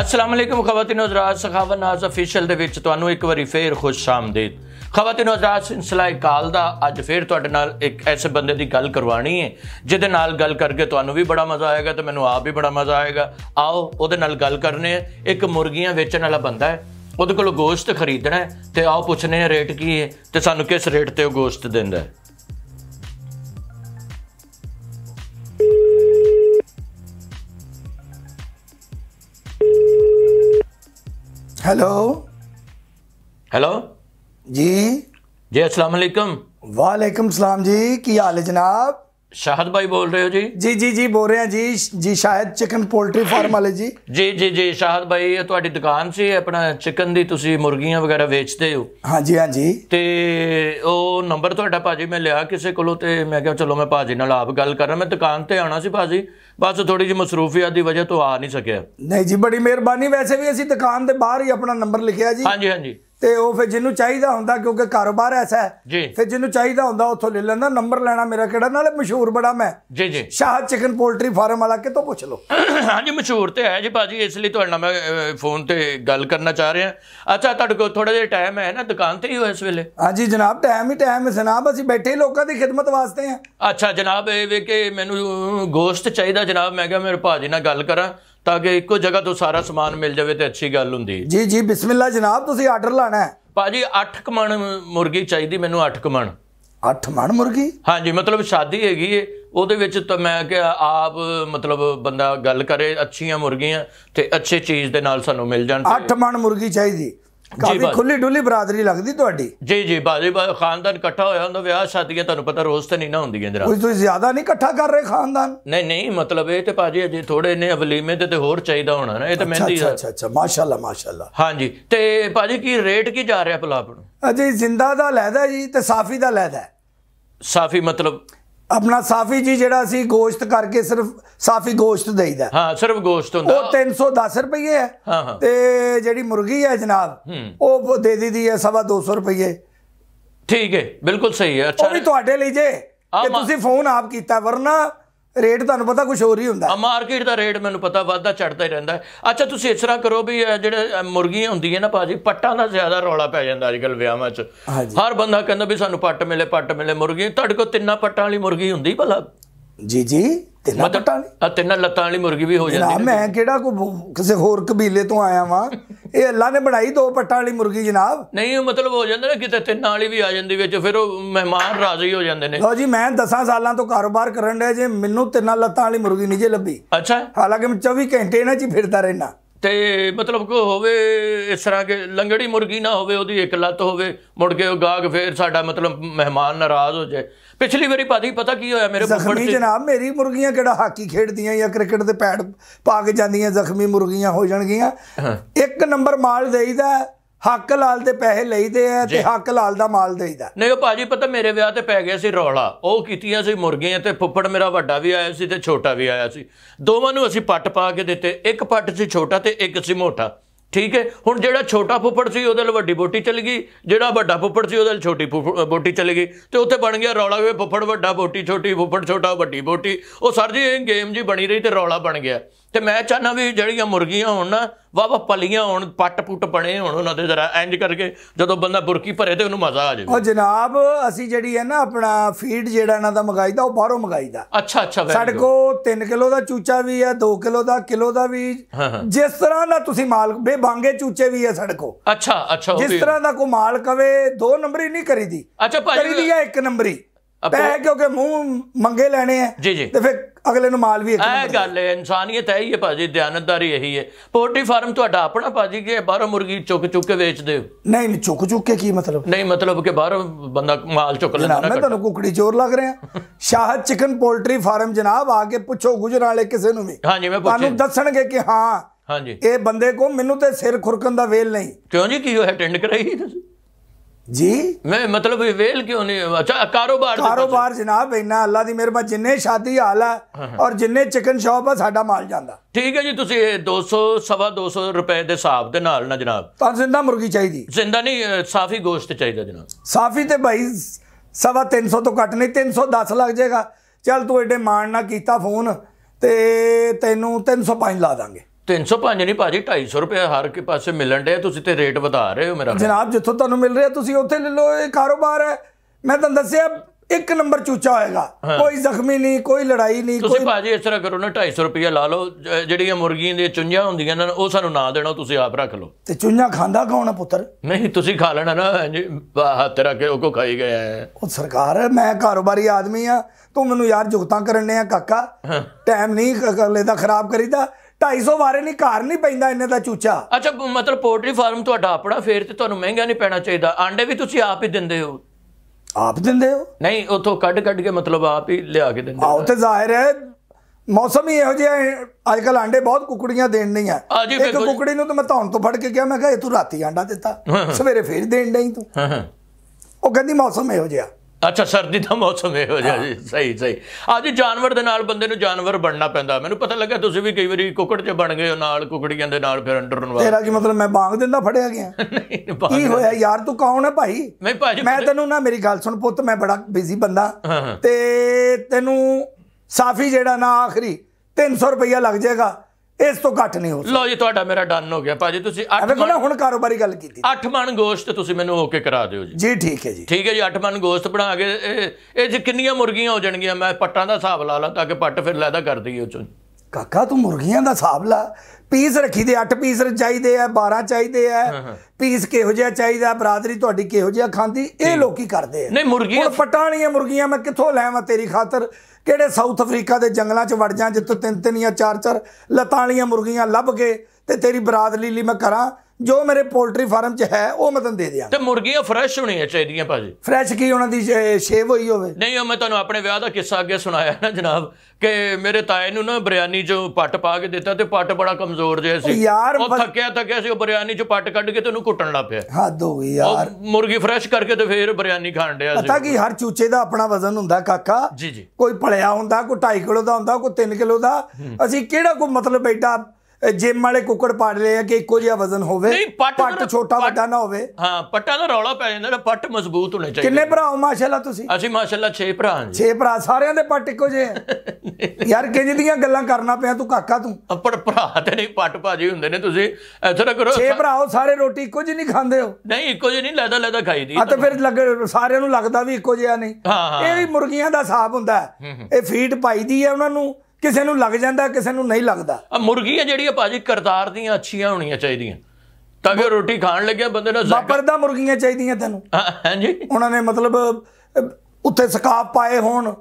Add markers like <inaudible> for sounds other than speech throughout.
ਅਸਲਾਮੁਅਲੈਕਮ ਖਵਾਤਿਨ ਹਜ਼ਰਤ ਸਖਾਵਨ ਨਾਜ਼ ਅਫੀਸ਼ੀਅਲ ਦੇ ਵਿੱਚ ਤੁਹਾਨੂੰ ਇੱਕ ਵਾਰੀ ਫੇਰ ਖੁਸ਼ ਆਮਦੀਦ ਖਵਾਤਿਨ ਹਜ਼ਰਤ ਸਿਲਸਿਲਾ ਕਾਲ ਦਾ ਅੱਜ ਫੇਰ ਤੁਹਾਡੇ ਨਾਲ ਇੱਕ ਐਸੇ ਬੰਦੇ ਦੀ ਗੱਲ ਕਰਵਾਣੀ ਹੈ ਜਿਹਦੇ ਨਾਲ ਗੱਲ ਕਰਕੇ ਤੁਹਾਨੂੰ ਵੀ ਬੜਾ ਮਜ਼ਾ ਆਏਗਾ ਤੇ ਮੈਨੂੰ ਆਪ ਵੀ ਬੜਾ ਮਜ਼ਾ ਆਏਗਾ ਆਓ ਉਹਦੇ ਨਾਲ ਗੱਲ ਕਰਨੇ ਇੱਕ ਮੁਰਗੀਆਂ ਵੇਚਣ ਵਾਲਾ ਬੰਦਾ ਹੈ ਉਹਦੇ ਕੋਲ ਗੋਸ਼ਤ ਖਰੀਦਣਾ ਤੇ ਆਓ ਪੁੱਛਨੇ ਰੇਟ ਕੀ ਹੈ ਤੇ ਸਾਨੂੰ ਕਿਸ ਰੇਟ ਤੇ ਉਹ ਗੋਸ਼ਤ ਦਿੰਦਾ ਹੈ ਹੈਲੋ ਹੈਲੋ ਜੀ ਜੀ ਅਸਲਾਮ ਅਲੈਕਮ ਵਾਲੇਕਮ ਸਲਾਮ ਜੀ ਕੀ ਹਾਲ ਹੈ ਜਨਾਬ ਸ਼ਾਹਦ ਭਾਈ ਬੋਲ ਰਹੇ ਹੋ ਜੀ ਜੀ ਜੀ ਜੀ ਬੋਲ ਰਹੇ ਆ ਜੀ ਜੀ ਸ਼ਾਹਦ ਚਿਕਨ ਪੋਲਟਰੀ ਫਾਰਮ ਵਾਲੇ ਜੀ ਜੀ ਜੀ ਜੀ ਸ਼ਾਹਦ ਭਾਈ ਇਹ ਤੁਹਾਡੀ ਦੁਕਾਨ ਸੀ ਆਪਣਾ ਚਿਕਨ ਦੀ ਤੁਸੀਂ ਮੁਰਗੀਆਂ ਵਗੈਰਾ ਵੇਚਦੇ ਹੋ ਹਾਂਜੀ ਹਾਂਜੀ ਤੇ ਉਹ ਨੰਬਰ ਤੁਹਾਡਾ ਭਾਜੀ ਮੈਂ ਲਿਆ ਕਿਸੇ ਕੋਲੋਂ ਤੇ ਮੈਂ ਕਿਹਾ ਚਲੋ ਮੈਂ ਭਾਜੀ ਨਾਲ ਆਪ ਗੱਲ ਕਰਾਂ ਮੈਂ ਦੁਕਾਨ ਤੇ ਆਣਾ ਸੀ ਭਾਜੀ ਬਸ ਥੋੜੀ ਜਿਹੀ ਮਸਰੂਫੀਅਤ ਦੀ ਵਜ੍ਹਾ ਤੋਂ ਆ ਨਹੀਂ ਸਕਿਆ ਨਹੀਂ ਜੀ ਬੜੀ ਮਿਹਰਬਾਨੀ ਵੈਸੇ ਵੀ ਅਸੀਂ ਦੁਕਾਨ ਦੇ ਬਾਹਰ ਹੀ ਆਪਣਾ ਨੰਬਰ ਲਿਖਿਆ ਜੀ ਹਾਂਜੀ ਹਾਂਜੀ ਤੇ ਉਹ ਫਿਰ ਜਿਹਨੂੰ ਚਾਹੀਦਾ ਹੁੰਦਾ ਕਿਉਂਕਿ ਕਾਰੋਬਾਰ ਐਸਾ ਹੈ ਫਿਰ ਜਿਹਨੂੰ ਚਾਹੀਦਾ ਹੁੰਦਾ ਉੱਥੋਂ ਲੈ ਲੈਂਦਾ ਨੰਬਰ ਲੈਣਾ ਮੇਰਾ ਕਿਹੜਾ ਨਾਲੇ ਮਸ਼ਹੂਰ ਬੜਾ ਮੈਂ ਜੀ ਜੀ ਸ਼ਾਹ ਚਿਕਨ ਪੋਲਟਰੀ ਫਾਰਮ ਵਾਲਾ ਕਿਤੋਂ ਪੁੱਛ ਲਓ ਹਾਂਜੀ ਮਸ਼ਹੂਰ ਤੇ ਹੈ ਜੀ ਬਾਜੀ ਇਸ ਲਈ ਤੁਹਾਡਾ ਮੈਂ ਫੋਨ ਤੇ ਗੱਲ ਕਰਨਾ ਚਾਹ ਰਿਹਾ ਅੱਛਾ ਤੁਹਾਡੇ ਕੋਲ ਥੋੜਾ ਜਿਹਾ ਟਾਈਮ ਹੈ ਨਾ ਦੁਕਾਨ ਤੇ ਹੀ ਹੋ ਇਸ ਵੇਲੇ ਹਾਂਜੀ ਜਨਾਬ ਟਾਈਮ ਹੀ ਟਾਈਮ ਹੈ ਜਨਾਬ ਅਸੀਂ ਬੈਠੇ ਲੋਕਾਂ ਦੀ ਖਿਦਮਤ ਵਾਸਤੇ ਆ ਅੱਛਾ ਜਨਾਬ ਇਹ ਵੇ ਕਿ ਮੈਨੂੰ ਗੋਸ਼ਤ ਚਾਹੀਦਾ ਜਨਾਬ ਮੈਂ ਕਿਹਾ ਮੇਰੇ ਭਾਜੀ ਨਾਲ ਗੱਲ ਕਰਾਂ ਤਾਂ ਕਿ ਇੱਕੋ ਜਗ੍ਹਾ ਤੋਂ ਸਾਰਾ ਸਮਾਨ ਮਿਲ ਜਾਵੇ ਤੇ ਅੱਛੀ ਗੱਲ ਹੁੰਦੀ ਜੀ ਜੀ ਬਿਸਮਿਲ੍ਲਾ ਜਨਾਬ ਤੁਸੀਂ ਆਰਡਰ ਲਾਣਾ ਹੈ ਭਾਜੀ 8 ਕਮਣ ਮੁਰਗੀ ਚਾਹੀਦੀ ਮੈਨੂੰ 8 ਕਮਣ 8 ਮਣ ਮੁਰਗੀ ਹਾਂਜੀ ਮਤਲਬ ਸ਼ਾਦੀ ਹੈਗੀ ਏ ਉਹਦੇ ਵਿੱਚ ਤਾਂ ਮੈਂ ਕਿ ਆਪ ਮਤਲਬ ਬੰਦਾ ਗੱਲ ਕਰੇ ਅੱਛੀਆਂ ਮੁਰਗੀਆਂ ਤੇ ਅੱਛੇ ਚੀਜ਼ ਦੇ ਨਾਲ ਸਾਨੂੰ ਮਿਲ ਜਾਣ 8 ਮਣ ਮੁਰਗੀ ਚਾਹੀਦੀ ਕਾਫੀ ਖੁੱਲੀ ਡੁੱਲੀ ਬਰਾਦਰੀ ਲੱਗਦੀ ਤੁਹਾਡੀ ਜੀ ਜੀ ਬਾਜੀ ਖਾਨਦਾਨ ਇਕੱਠਾ ਹੋਇਆ ਹੁੰਦਾ ਵਿਆਹ ਸ਼ਾਦੀਆਂ ਤੁਹਾਨੂੰ ਪਤਾ ਰੋਜ਼ ਤਾਂ ਨਹੀਂ ਨਾ ਹੁੰਦੀਆਂ ਜਰਾ ਕੋਈ ਤੁਸੀਂ ਜ਼ਿਆਦਾ ਨਹੀਂ ਇਕੱਠਾ ਕਰ ਰਹੇ ਖਾਨਦਾਨ ਨਹੀਂ ਨਹੀਂ ਮਤਲਬ ਇਹ ਤੇ ਬਾਜੀ ਅਜੇ ਥੋੜੇ ਨੇ ਅਵਲੀਮੇ ਤੇ ਤੇ ਹੋਰ ਚਾਹੀਦਾ ਹੋਣਾ ਨਾ ਇਹ ਤਾਂ ਮਹਿੰਦੀ ਅੱਛਾ ਅੱਛਾ ਅੱਛਾ ਮਾਸ਼ਾਅੱਲਾ ਮਾਸ਼ਾਅੱਲਾ ਹਾਂਜੀ ਤੇ ਬਾਜੀ ਕੀ ਰੇਟ ਕੀ ਜਾ ਰਿਹਾ ਪਲਾਪ ਨੂੰ ਅਜੇ ਜ਼ਿੰਦਾ ਦਾ ਲੈਦਾ ਜੀ ਤੇ ਸਾਫੀ ਦਾ ਲੈਦਾ ਸਾਫੀ ਮਤਲਬ ਆਪਣਾ ਸਾਫੀ ਜੀ ਜਿਹੜਾ ਸੀ ਗੋਸ਼ਤ ਕਰਕੇ ਸਿਰਫ ਸਾਫੀ ਗੋਸ਼ਤ ਦੇਈਦਾ ਹਾਂ ਸਿਰਫ ਗੋਸ਼ਤ ਹੁੰਦਾ ਉਹ 310 ਰੁਪਏ ਹੈ ਤੇ ਜਿਹੜੀ ਮੁਰਗੀ ਹੈ ਜਨਾਬ ਉਹ ਦੇ ਦਿੱਦੀ ਹੈ ਸਵਾ 200 ਰੁਪਏ ਠੀਕ ਹੈ ਬਿਲਕੁਲ ਸਹੀ ਹੈ ਅੱਛਾ ਉਹ ਵੀ ਤੁਹਾਡੇ ਲਈ ਜੇ ਤੁਸੀਂ ਫੋਨ ਆਪ ਕੀਤਾ ਵਰਨਾ ਰੇਟ ਤੁਹਾਨੂੰ ਪਤਾ ਕੁਝ ਹੋਰ ਹੀ ਹੁੰਦਾ ਆ ਮਾਰਕੀਟ ਦਾ ਰੇਟ ਮੈਨੂੰ ਪਤਾ ਵੱਧਦਾ ਚੜਦਾ ਹੀ ਰਹਿੰਦਾ ਅੱਛਾ ਤੁਸੀਂ ਇਸ ਤਰ੍ਹਾਂ ਕਰੋ ਵੀ ਜਿਹੜੇ ਮੁਰਗੀਆਂ ਹੁੰਦੀਆਂ ਨਾ ਭਾਜੀ ਪੱਟਾਂ ਦਾ ਜ਼ਿਆਦਾ ਰੌਲਾ ਪੈ ਜਾਂਦਾ ਅੱਜ ਕੱਲ ਵਿਆਹਾਂ 'ਚ ਹਰ ਬੰਦਾ ਕਹਿੰਦਾ ਵੀ ਸਾਨੂੰ ਪੱਟ ਮਿਲੇ ਪੱਟ ਮਿਲੇ ਮੁਰਗੀ ਤੁਹਾਡੇ ਕੋਲ ਤਿੰਨਾ ਪੱਟਾਂ ਵਾਲੀ ਮੁਰਗੀ ਹੁੰਦੀ ਭਲਾ ਜੀ ਜੀ ਤਿੰਨਾਂ ਲੱਤਾਂ ਵਾਲੀ ਤਿੰਨਾਂ ਲੱਤਾਂ ਵਾਲੀ ਮੁਰਗੀ ਵੀ ਹੋ ਜਾਂਦੀ ਹੈ ਮੈਂ ਕਿਹੜਾ ਕੋਈ ਕਿਸੇ ਹੋਰ ਕਬੀਲੇ ਤੋਂ ਆਇਆ ਵਾਂ ਇਹ ਅੱਲਾ ਨੇ ਬਣਾਈ ਦੋ ਪੱਟਾਂ ਵਾਲੀ ਮੁਰਗੀ ਜਨਾਬ ਨਹੀਂ ਉਹ ਮਤਲਬ ਹੋ ਜਾਂਦਾ ਨਾ ਕਿਤੇ ਤਿੰਨ ਵਾਲੀ ਵੀ ਆ ਜਾਂਦੀ ਵਿੱਚ ਫਿਰ ਉਹ ਮਹਿਮਾਨ ਰਾਜ਼ੀ ਹੋ ਜਾਂਦੇ ਨੇ ਲਓ ਜੀ ਮੈਂ 10 ਸਾਲਾਂ ਤੋਂ ਕਾਰੋਬਾਰ ਕਰਨ ਰਿਹਾ ਜੇ ਮੈਨੂੰ ਤਿੰਨ ਲੱਤਾਂ ਵਾਲੀ ਮੁਰਗੀ ਨਹੀਂ ਜੇ ਲੱਭੀ ਅੱਛਾ ਹਾਲਾਂਕਿ ਮੈਂ 24 ਘੰਟੇ ਇਹਨਾਂ 'ਚ ਫਿਰਦਾ ਰਹਿਣਾ ਤੇ ਮਤਲਬ ਕੋ ਹੋਵੇ ਇਸ ਤਰ੍ਹਾਂ ਕਿ ਲੰਗੜੀ ਮੁਰਗੀ ਨਾ ਹੋਵੇ ਉਹਦੀ ਇੱਕ ਲੱਤ ਹੋਵੇ ਮੁੜ ਕੇ ਉਹ ਗਾਗ ਫੇਰ ਸਾਡਾ ਮਤਲਬ ਮਹਿਮਾਨ ਨਾਰਾਜ਼ ਹੋ ਜਾਏ ਪਿਛਲੀ ਵਾਰੀ ਪਾਦੀ ਪਤਾ ਕੀ ਹੋਇਆ ਮੇਰੇ ਬੁੱਬੜ ਤੇ ਜਨਾਬ ਮੇਰੀ ਮੁਰਗੀਆਂ ਕਿਹੜਾ ਹਾਕੀ ਖੇਡਦੀਆਂ ਜਾਂ ਕ੍ਰਿਕਟ ਦੇ ਪੈਡ ਪਾ ਕੇ ਜਾਂਦੀਆਂ ਜ਼ਖਮੀ ਮੁਰਗੀਆਂ ਹੋ ਜਾਣਗੀਆਂ ਇੱਕ ਨੰਬਰ ਮਾਲ ਦੇਈਦਾ ਹੱਕ ਲਾਲ ਦੇ ਪੈਸੇ ਲਈਦੇ ਆ ਤੇ ਹੱਕ ਲਾਲ ਦਾ ਮਾਲ ਦੇਈਦਾ ਨਹੀਂ ਉਹ ਭਾਜੀ ਪਤਾ ਮੇਰੇ ਵਿਆਹ ਤੇ ਪੈ ਗਿਆ ਸੀ ਰੌਲਾ ਉਹ ਕੀਤੀਆਂ ਸੀ ਮੁਰਗੀਆਂ ਤੇ ਫੁੱਫੜ ਮੇਰਾ ਵੱਡਾ ਵੀ ਆਇਆ ਸੀ ਤੇ ਛੋਟਾ ਵੀ ਆਇਆ ਸੀ ਦੋਵਾਂ ਨੂੰ ਅਸੀਂ ਪੱਟ ਪਾ ਕੇ ਦਿੱਤੇ ਇੱਕ ਪੱਟ ਸੀ ਛੋਟਾ ਤੇ ਇੱਕ ਸੀ ਮੋਟਾ ਠੀਕ ਹੈ ਹੁਣ ਜਿਹੜਾ ਛੋਟਾ ਫੁੱਫੜ ਸੀ ਉਹਦੇ ਨਾਲ ਵੱਡੀ ਬੋਟੀ ਚਲੀ ਗਈ ਜਿਹੜਾ ਵੱਡਾ ਫੁੱਫੜ ਸੀ ਉਹਦੇ ਨਾਲ ਛੋਟੀ ਬੋਟੀ ਚਲੀ ਗਈ ਤੇ ਉੱਥੇ ਬਣ ਗਿਆ ਰੌਲਾ ਵੀ ਫੁੱਫੜ ਵੱਡਾ ਬੋਟੀ ਛੋਟੀ ਫੁੱਫੜ ਛੋਟਾ ਵੱਡੀ ਬੋਟੀ ਉਹ ਸਰ ਜੀ ਇਹ ਗੇਮ ਜੀ ਬਣੀ ਰਹੀ ਤੇ ਰੌਲਾ ਬਣ ਗਿਆ ਤੇ ਮੈਂ ਚਾਹਨਾ ਵੀ ਜਿਹੜੀਆਂ ਮੁਰਗੀਆਂ ਹੋਣ ਨਾ ਵਾਵਾ ਪਲੀਆਂ ਹੋਣ ਪੱਟ-ਪੁੱਟ ਬਣੇ ਹੋਣ ਉਹਨਾਂ ਦੇ ਜ਼ਰਾ ਇੰਜ ਕਰਕੇ ਜਦੋਂ ਬੰਦਾ ਬੁਰਕੀ ਭਰੇ ਤੇ ਉਹਨੂੰ ਮਜ਼ਾ ਆ ਜਾਵੇ ਉਹ ਜਨਾਬ ਅਸੀਂ ਜਿਹੜੀ ਹੈ ਨਾ ਆਪਣਾ ਫੀਡ ਜਿਹੜਾ ਇਹਨਾਂ ਦਾ ਮਗਾਈਦਾ ਉਹ ਬਾਹਰੋਂ ਮਗਾਈਦਾ ਅੱਛਾ ਅੱਛਾ ਸਾਡੇ ਕੋਲ 3 ਕਿਲੋ ਦਾ ਚੂਚਾ ਵੀ ਹੈ 2 ਕਿਲੋ ਦਾ ਕਿਲੋ ਦਾ ਵੀ ਜਿਸ ਤਰ੍ਹਾਂ ਦਾ ਤੁਸੀਂ ਮਾਲ ਬਾਂਗੇ ਚੂਚੇ ਵੀ ਹੈ ਸਾਡੇ ਕੋਲ ਅੱਛਾ ਅੱਛਾ ਜਿਸ ਤਰ੍ਹਾਂ ਦਾ ਕੋ ਮਾਲ ਕਵੇ ਦੋ ਨੰਬਰੀ ਨਹੀਂ ਕਰੀਦੀ ਅੱਛਾ ਭਾਜੀ ਕਰੀਦੀ ਹੈ ਇੱਕ ਨੰਬਰੀ ਪੈ ਕਿਉਂਕਿ ਮੂੰਹ ਮੰਗੇ ਲੈਣੇ ਆ ਜੀ ਜੀ ਤੇ ਫਿਰ ਅਗਲੇ ਨੂੰ ਮਾਲ ਵੀ ਇਹ ਗੱਲ ਹੈ ਇਨਸਾਨੀਅਤ ਹੈ ਹੀ ਹੈ ਭਾਜੀ ਦਿਆਨਤਦਾਰੀ ਇਹੀ ਹੈ ਪੋਲਟਰੀ ਫਾਰਮ ਤੁਹਾਡਾ ਆਪਣਾ ਭਾਜੀ ਕਿ ਬਾਹਰੋਂ ਮੁਰਗੀ ਚੁੱਕ ਚੁੱਕ ਕੇ ਵੇਚਦੇ ਹੋ ਨਹੀਂ ਨਹੀਂ ਚੁੱਕ ਚੁੱਕ ਕੇ ਕੀ ਮਤਲਬ ਨਹੀਂ ਮਤਲਬ ਕਿ ਬਾਹਰੋਂ ਬੰਦਾ ਮਾਲ ਚੁੱਕ ਲੈਂਦਾ ਮੈਂ ਤੁਹਾਨੂੰ ਕੁਕੜੀ ਚੋਰ ਲੱਗ ਰਿਹਾ <laughs> ਸ਼ਾਹਦ ਚਿਕਨ ਪੋਲਟਰੀ ਫਾਰਮ ਜਨਾਬ ਆ ਕੇ ਪੁੱਛੋ ਗੁਜਰ ਵਾਲੇ ਕਿਸੇ ਨੂੰ ਵੀ ਹਾਂਜੀ ਮੈਂ ਪੁੱਛਾਂ ਤੁਹਾਨੂੰ ਦੱਸਣਗੇ ਕਿ ਹਾਂ ਹਾਂਜੀ ਇਹ ਬੰਦੇ ਕੋ ਮੈਨੂੰ ਤੇ ਸਿਰ ਖੁਰਕਣ ਦਾ ਵੇਲ ਨਹੀਂ ਕਿਉਂ ਜੀ ਕੀ ਹੋਇਆ ਅਟੈਂਡ ਕਰਾਈ ਤੁਸੀਂ ਜੀ ਮੈਂ ਮਤਲਬ ਵੇਲ ਕਿਉਂ ਨਹੀਂ ਅੱਛਾ ਕਾਰੋਬਾਰ ਕਾਰੋਬਾਰ ਜਨਾਬ ਇੰਨਾ ਅੱਲਾ ਦੀ ਮਿਹਰਬਾਨ ਜਿੰਨੇ ਸ਼ਾਦੀ ਹਾਲ ਹੈ ਔਰ ਜਿੰਨੇ ਚਿਕਨ ਸ਼ਾਪ ਆ ਸਾਡਾ ਮਾਲ ਜਾਂਦਾ ਠੀਕ ਹੈ ਜੀ ਤੁਸੀਂ 200 ਸਵਾ 200 ਰੁਪਏ ਦੇ ਹਿਸਾਬ ਦੇ ਨਾਲ ਨਾ ਜਨਾਬ ਤਾਂ ਜ਼ਿੰਦਾ ਮੁਰਗੀ ਚਾਹੀਦੀ ਜ਼ਿੰਦਾ ਨਹੀਂ ਸਾਫੀ ਗੋਸ਼ਤ ਚਾਹੀਦਾ ਜਨਾਬ ਸਾਫੀ ਤੇ ਭਾਈ ਸਵਾ 300 ਤੋਂ ਘੱਟ ਨਹੀਂ 310 ਲੱਗ ਜਾਏਗਾ ਚੱਲ ਤੂੰ ਐਡੇ ਮਾਣ ਨਾ ਕੀਤਾ ਫੋਨ ਤੇ ਤੈਨੂੰ 305 ਲਾ ਦਾਂਗੇ 305 ਨਹੀਂ ਭਾਜੀ 250 ਰੁਪਏ ਹਰ ਕੇ ਪਾਸੇ ਮਿਲਣ ਦੇ ਤੁਸੀਂ ਤੇ ਰੇਟ ਵਧਾ ਰਹੇ ਹੋ ਮੇਰਾ ਜਨਾਬ ਜਿੱਥੋਂ ਤੁਹਾਨੂੰ ਮਿਲ ਰਿਹਾ ਤੁਸੀਂ ਉੱਥੇ ਲੈ ਲਓ ਇਹ ਕਾਰੋਬਾਰ ਹੈ ਮੈਂ ਤੁਹਾਨੂੰ ਦੱਸਿਆ ਇੱਕ ਨੰਬਰ ਚੂਚਾ ਹੋਏਗਾ ਕੋਈ ਜ਼ਖਮੀ ਨਹੀਂ ਕੋਈ ਲੜਾਈ ਨਹੀਂ ਤੁਸੀਂ ਭਾਜੀ ਇਸ ਤਰ੍ਹਾਂ ਕਰੋ ਨਾ 250 ਰੁਪਏ ਲਾ ਲਓ ਜਿਹੜੀਆਂ ਮੁਰਗੀਆਂ ਦੇ ਚੁੰਝਾਂ ਹੁੰਦੀਆਂ ਨੇ ਉਹ ਸਾਨੂੰ ਨਾ ਦੇਣਾ ਤੁਸੀਂ ਆਪ ਰੱਖ ਲਓ ਤੇ ਚੁੰਝਾਂ ਖਾਂਦਾ ਕੌਣ ਆ ਪੁੱਤਰ ਨਹੀਂ ਤੁਸੀਂ ਖਾ ਲੈਣਾ ਨਾ ਹੱਥ ਰੱਖ ਕੇ ਉਹ ਕੋ ਖਾਈ ਗਿਆ ਹੈ ਉਹ ਸਰਕਾਰ ਮੈਂ ਕਾਰੋਬਾਰੀ ਆਦਮੀ ਆ ਤੂੰ ਮੈਨੂੰ ਯਾਰ ਜੁਗਤਾਂ ਕਰਨੇ ਆ ਕਾਕਾ ਟਾਈਮ ਨਹੀਂ ਕਰ ਲੈਦਾ ਖਰਾਬ ਕਰੀਦਾ 250 ਵਾਰੇ ਨਹੀਂ ਘਰ ਨਹੀਂ ਪੈਂਦਾ ਇੰਨੇ ਦਾ ਚੂਚਾ ਅੱਛਾ ਮਤਲਬ ਪੋਲਟਰੀ ਫਾਰਮ ਤੁਹਾਡਾ ਆਪਣਾ ਫੇਰ ਤੇ ਤੁਹਾਨੂੰ ਮਹਿੰਗਾ ਨਹੀਂ ਪੈਣਾ ਚਾਹੀਦਾ ਆਂਡੇ ਵੀ ਤੁਸੀਂ ਆਪ ਹੀ ਦਿੰਦੇ ਹੋ ਆਪ ਦਿੰਦੇ ਹੋ ਨਹੀਂ ਉਥੋਂ ਕੱਢ ਕੱਢ ਕੇ ਮਤਲਬ ਆਪ ਹੀ ਲਿਆ ਕੇ ਦਿੰਦੇ ਆ ਤੇ ਜ਼ਾਹਿਰ ਹੈ ਮੌਸਮ ਹੀ ਇਹੋ ਜਿਹਾ ਅੱਜ ਕੱਲ ਆਂਡੇ ਬਹੁਤ ਕੁਕੜੀਆਂ ਦੇਣ ਨਹੀਂ ਆ ਇੱਕ ਕੁਕੜੀ ਨੂੰ ਤਾਂ ਮੈਂ ਧੌਣ ਤੋਂ ਫੜ ਕੇ ਕਿਹਾ ਮੈਂ ਕਿਹਾ ਇਹ ਤੂੰ ਰਾਤੀ ਆਂਡਾ ਦਿੱਤਾ ਸਵੇਰੇ ਫੇਰ ਦੇਣ ਨਹੀਂ ਤੂੰ ਉਹ ਕਹਿੰਦੀ ਮੌਸਮ ਇਹੋ ਜਿਹਾ ਅੱਛਾ ਸਰਦੀ ਦਾ ਮੌਸਮ ਹੈ ਹੋ ਜੀ ਸਹੀ ਸਹੀ ਅੱਜ ਜਾਨਵਰ ਦੇ ਨਾਲ ਬੰਦੇ ਨੂੰ ਜਾਨਵਰ ਬਣਨਾ ਪੈਂਦਾ ਮੈਨੂੰ ਪਤਾ ਲੱਗਾ ਤੁਸੀਂ ਵੀ ਕਈ ਵਾਰੀ ਕੁਕੜ 'ਚ ਬਣ ਗਏ ਹੋ ਨਾਲ ਕੁਕੜੀਆਂ ਦੇ ਨਾਲ ਫਿਰ ਅੰਡਰਨ ਵਾਲਾ ਤੇਰਾ ਕੀ ਮਤਲਬ ਮੈਂ ਬਾਗ ਦਿੰਦਾ ਫੜਿਆ ਗਿਆ <laughs> ਕੀ ਹੋਇਆ ਯਾਰ ਤੂੰ ਕੌਣ ਹੈ ਭਾਈ ਨਹੀਂ ਭਾਜੀ ਮੈਂ ਤੈਨੂੰ ਨਾ ਮੇਰੀ ਗੱਲ ਸੁਣ ਪੁੱਤ ਮੈਂ ਬੜਾ ਬਿਜ਼ੀ ਬੰਦਾ ਤੇ ਤੈਨੂੰ ਸਾਫੀ ਜਿਹੜਾ ਨਾ ਆਖਰੀ 300 ਰੁਪਇਆ ਲੱਗ ਜਾਏਗਾ ਇਸ ਤੋਂ ਘੱਟ ਨਹੀਂ ਹੋ ਸਕਦਾ ਲਓ ਜੀ ਤੁਹਾਡਾ ਮੇਰਾ ਡਨ ਹੋ ਗਿਆ ਭਾਜੀ ਤੁਸੀਂ 8 ਮਨ ਨਾ ਹੁਣ ਕਾਰੋਬਾਰੀ ਗੱਲ ਕੀਤੀ 8 ਮਨ ਗੋਸ਼ਤ ਤੁਸੀਂ ਮੈਨੂੰ ਹੋ ਕੇ ਕਰਾ ਦਿਓ ਜੀ ਜੀ ਠੀਕ ਹੈ ਜੀ ਠੀਕ ਹੈ ਜੀ 8 ਮਨ ਗੋਸ਼ਤ ਬਣਾ ਕੇ ਇਹ ਜੀ ਕਿੰਨੀਆਂ ਮੁਰਗੀਆਂ ਹੋ ਜਾਣਗੀਆਂ ਮੈਂ ਪੱਟਾਂ ਦਾ ਹਿਸਾਬ ਲਾ ਲਾਂ ਤਾਂ ਕਿ ਪੱਟ ਫਿਰ ਲੈਦਾ ਕਰ ਦਈਏ ਉਹ ਚੋਂ ਕਾਕਾ ਤੂੰ ਮੁਰਗੀਆਂ ਦਾ ਹਿਸਾਬ ਲਾ ਪੀਸ ਰੱਖੀ ਦੇ 8 ਪੀਸ ਚਾਹੀਦੇ ਆ 12 ਚਾਹੀਦੇ ਆ ਪੀਸ ਕਿਹੋ ਜਿਹਾ ਚਾਹੀਦਾ ਬਰਾਦਰੀ ਤੁਹਾਡੀ ਕਿਹੋ ਜਿਹਾ ਖਾਂਦੀ ਇਹ ਲੋਕੀ ਕਰਦੇ ਆ ਨਹੀਂ ਮੁਰਗੀਆਂ ਹੁਣ ਪਟਾਣੀਆਂ ਮੁਰਗੀਆਂ ਮੈਂ ਕਿੱਥੋਂ ਲੈਵਾਂ ਤੇਰੀ ਖਾਤਰ ਕਿਹੜੇ ਸਾਊਥ ਅਫਰੀਕਾ ਦੇ ਜੰਗਲਾਂ 'ਚ ਵੜ ਜਾ ਜਿੱਥੇ ਤਿੰਨ ਤਿੰਨ ਜਾਂ ਚਾਰ ਚਾਰ ਲਤਾਂ ਵਾਲੀਆਂ ਮੁਰਗੀਆਂ ਲੱਭ ਕੇ ਤੇ ਤੇਰੀ ਬਰਾਦਰੀ ਲਈ ਮੈਂ ਕਰਾਂ ਜੋ ਮੇਰੇ ਪੋਲਟਰੀ ਫਾਰਮ 'ਚ ਹੈ ਉਹ ਮੈਂ ਤੁਹਾਨੂੰ ਦੇ ਦਿਆਂ ਤੇ ਮੁਰਗੀਆਂ ਫਰੈਸ਼ ਹੋਣੀਆਂ ਚਾਹੀਦੀਆਂ ਭਾਜੀ ਫਰੈਸ਼ ਕੀ ਉਹਨਾਂ ਦੀ ਸ਼ੇਵ ਹੋਈ ਹੋਵੇ ਨਹੀਂ ਉਹ ਮੈਂ ਤੁਹਾਨੂੰ ਆਪਣੇ ਵਿਆਹ ਦਾ ਕਿੱਸਾ ਅੱਗੇ ਸੁਣਾਇਆ ਨਾ ਜਨਾਬ ਕਿ ਮੇਰੇ ਤਾਏ ਨੂੰ ਨਾ ਬਿਰਿਆਨੀ 'ਚੋਂ ਪੱਟ ਪਾ ਕੇ ਦਿੱਤਾ ਤੇ ਪੱਟ ਬੜਾ ਕਮਜ਼ੋਰ ਜਿਹਾ ਸੀ ਉਹ ਥੱਕਿਆ ਥੱਕਿਆ ਸੀ ਉਹ ਬਿਰਿਆਨੀ 'ਚੋਂ ਪੱਟ ਕੱਢ ਕੇ ਤੇ ਉਹਨੂੰ ਕੁੱਟਣ ਲੱਗ ਪਿਆ ਹੱਦ ਹੋ ਗਈ ਯਾਰ ਮੁਰਗੀ ਫਰੈਸ਼ ਕਰਕੇ ਤੇ ਫੇਰ ਬਿਰਿਆਨੀ ਖਾਣ ਡਿਆ ਸੀ ਪਤਾ ਕੀ ਹਰ ਚੂਚੇ ਦਾ ਆਪਣਾ ਵਜ਼ਨ ਹੁੰਦਾ ਕਾਕਾ ਜੀ ਜੀ ਕੋਈ ਭਰਿਆ ਹੁੰਦਾ ਕੋਈ 2.5 ਕਿਲੋ ਦਾ ਹੁੰਦਾ ਕੋਈ 3 ਕਿਲੋ ਦਾ ਅਸੀਂ ਕਿਹੜਾ ਕੋਈ ਮਤਲਬ ਬੈਠਾ ਜਿਮ ਵਾਲੇ ਕੁੱਕੜ ਪਾੜਲੇ ਆ ਕਿ ਇੱਕੋ ਜਿਹਾ ਵਜ਼ਨ ਹੋਵੇ ਨਹੀਂ ਪੱਟ ਛੋਟਾ ਵੱਡਾ ਨਾ ਹੋਵੇ ਹਾਂ ਪੱਟਾਂ ਦਾ ਰੌਲਾ ਪੈ ਜਾਂਦਾ ਪੱਟ ਮਜ਼ਬੂਤ ਹੋਣੇ ਚਾਹੀਦੇ ਕਿੰਨੇ ਭਰਾ ਹੋ ਮਾਸ਼ਾਅੱਲਾ ਤੁਸੀਂ ਅਸੀਂ ਮਾਸ਼ਾਅੱਲਾ 6 ਭਰਾ ਹਾਂ ਜੀ 6 ਭਰਾ ਸਾਰਿਆਂ ਦੇ ਪੱਟ ਇੱਕੋ ਜਿਹੇ ਯਾਰ ਕਿੰਜ ਦੀਆਂ ਗੱਲਾਂ ਕਰਨਾ ਪਿਆ ਤੂੰ ਕਾਕਾ ਤੂੰ ਅੱਪੜ ਭਰਾ ਤੇ ਨਹੀਂ ਪੱਟ ਭਾਜੀ ਹੁੰਦੇ ਨੇ ਤੁਸੀਂ ਇੱਥੇ ਨਾ ਕਰੋ 6 ਭਰਾ ਹੋ ਸਾਰੇ ਰੋਟੀ ਇੱਕੋ ਜਿਹੀ ਨਹੀਂ ਖਾਂਦੇ ਹੋ ਨਹੀਂ ਇੱਕੋ ਜਿਹੀ ਨਹੀਂ ਲੈਦਾ ਲੈਦਾ ਖਾਈਦੀ ਆ ਤੇ ਫਿਰ ਸਾਰਿਆਂ ਨੂੰ ਲੱਗਦਾ ਵੀ ਇੱਕੋ ਜਿਹਾ ਨਹੀਂ ਇਹ ਵੀ ਮੁਰਗੀਆਂ ਦਾ ਹਿਸਾਬ ਹੁੰਦਾ ਇਹ ਫੀਡ ਪਾਈਦੀ ਆ ਉਹਨਾਂ ਨੂੰ ਕਿਸੇ ਨੂੰ ਲੱਗ ਜਾਂਦਾ ਕਿਸੇ ਨੂੰ ਨਹੀਂ ਲੱਗਦਾ ਆ ਮੁਰਗੀਆਂ ਜਿਹੜੀਆਂ ਭਾਜੀ ਕਰਤਾਰ ਦੀਆਂ ਅੱਛੀਆਂ ਹੋਣੀਆਂ ਚਾਹੀਦੀਆਂ ਤਾਂ ਕਿ ਰੋਟੀ ਖਾਣ ਲੱਗਿਆ ਬੰਦੇ ਨੂੰ ਬਾਪਰਦਾ ਮੁਰਗੀਆਂ ਚਾਹੀਦੀਆਂ ਤੈਨੂੰ ਹਾਂਜੀ ਉਹਨਾਂ ਨੇ ਮਤਲਬ ਉੱਥੇ ਸਕਾਪ ਪਾਏ ਹੋਣ